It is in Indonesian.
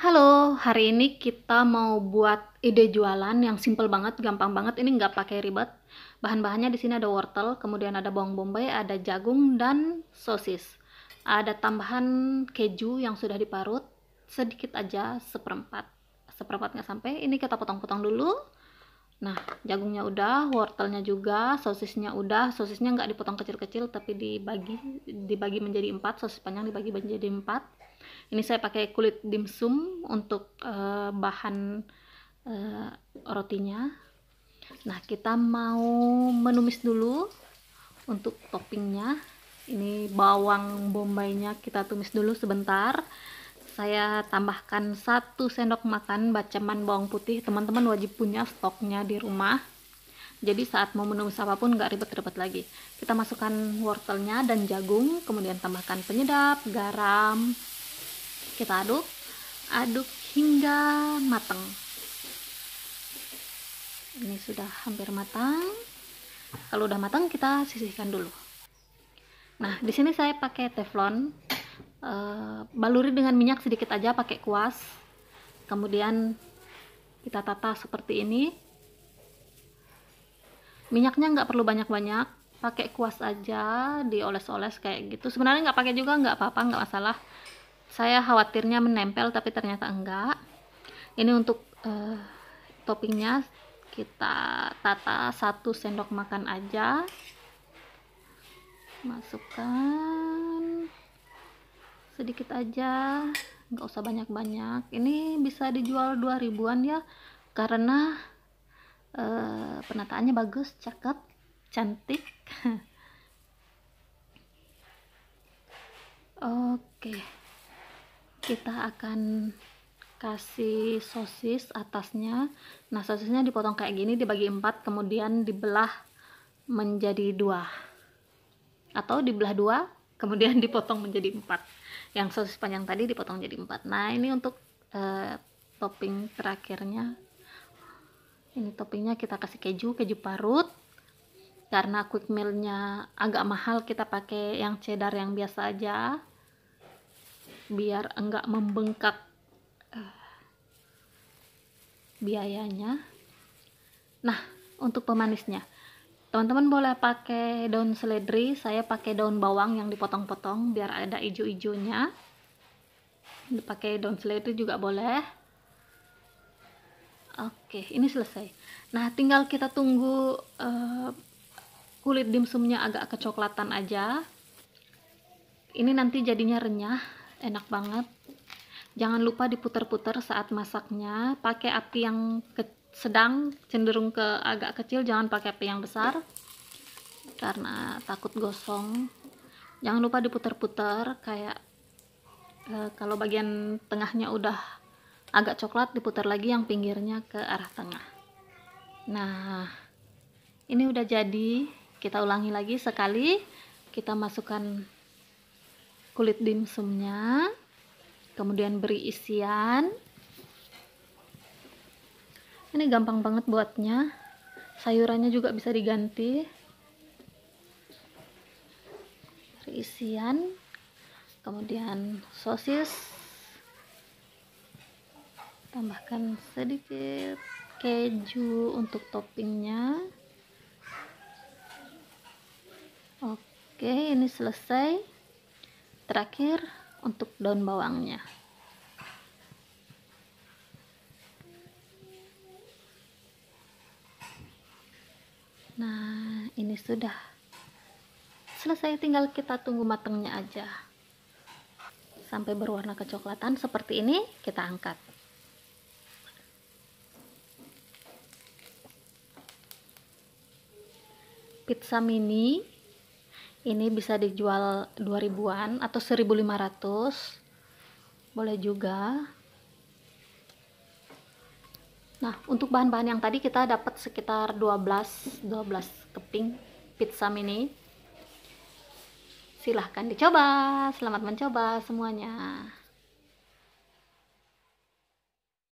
Halo, hari ini kita mau buat ide jualan yang simple banget, gampang banget. Ini nggak pakai ribet. Bahan-bahannya di sini ada wortel, kemudian ada bawang bombay, ada jagung dan sosis. Ada tambahan keju yang sudah diparut, sedikit aja seperempat. Seperempat nggak sampai. Ini kita potong-potong dulu. Nah, jagungnya udah, wortelnya juga, sosisnya udah. Sosisnya nggak dipotong kecil-kecil, tapi dibagi dibagi menjadi empat. Sosis panjang dibagi menjadi empat ini saya pakai kulit dimsum untuk uh, bahan uh, rotinya nah kita mau menumis dulu untuk toppingnya ini bawang bombaynya kita tumis dulu sebentar saya tambahkan satu sendok makan baceman bawang putih teman-teman wajib punya stoknya di rumah jadi saat mau menumis apapun nggak ribet-ribet lagi kita masukkan wortelnya dan jagung kemudian tambahkan penyedap garam kita aduk aduk hingga matang ini sudah hampir matang kalau udah matang kita sisihkan dulu nah di sini saya pakai teflon e, baluri dengan minyak sedikit aja pakai kuas kemudian kita tata seperti ini minyaknya nggak perlu banyak-banyak pakai kuas aja dioles-oles kayak gitu sebenarnya nggak pakai juga nggak apa-apa nggak masalah saya khawatirnya menempel tapi ternyata enggak ini untuk uh, toppingnya kita tata satu sendok makan aja masukkan sedikit aja nggak usah banyak-banyak ini bisa dijual dua ribuan ya karena uh, penataannya bagus cakep cantik oke okay kita akan kasih sosis atasnya nah sosisnya dipotong kayak gini dibagi empat kemudian dibelah menjadi dua atau dibelah dua kemudian dipotong menjadi empat yang sosis panjang tadi dipotong jadi empat nah ini untuk eh, topping terakhirnya ini toppingnya kita kasih keju keju parut karena quick mealnya agak mahal kita pakai yang cheddar yang biasa aja biar enggak membengkak eh, biayanya nah untuk pemanisnya teman-teman boleh pakai daun seledri saya pakai daun bawang yang dipotong-potong biar ada ijo-ijonya pakai daun seledri juga boleh oke ini selesai nah tinggal kita tunggu uh, kulit dimsumnya agak kecoklatan aja ini nanti jadinya renyah enak banget jangan lupa diputar-putar saat masaknya pakai api yang ke sedang cenderung ke agak kecil jangan pakai api yang besar karena takut gosong jangan lupa diputar-putar kayak e, kalau bagian tengahnya udah agak coklat diputar lagi yang pinggirnya ke arah tengah nah ini udah jadi kita ulangi lagi sekali kita masukkan kulit dimsumnya kemudian beri isian ini gampang banget buatnya sayurannya juga bisa diganti beri isian kemudian sosis tambahkan sedikit keju untuk toppingnya oke ini selesai terakhir untuk daun bawangnya nah ini sudah selesai tinggal kita tunggu matangnya aja sampai berwarna kecoklatan seperti ini kita angkat pizza mini ini bisa dijual 2000-an atau 1500 boleh juga nah untuk bahan-bahan yang tadi kita dapat sekitar 12 12 keping pizza mini silahkan dicoba selamat mencoba semuanya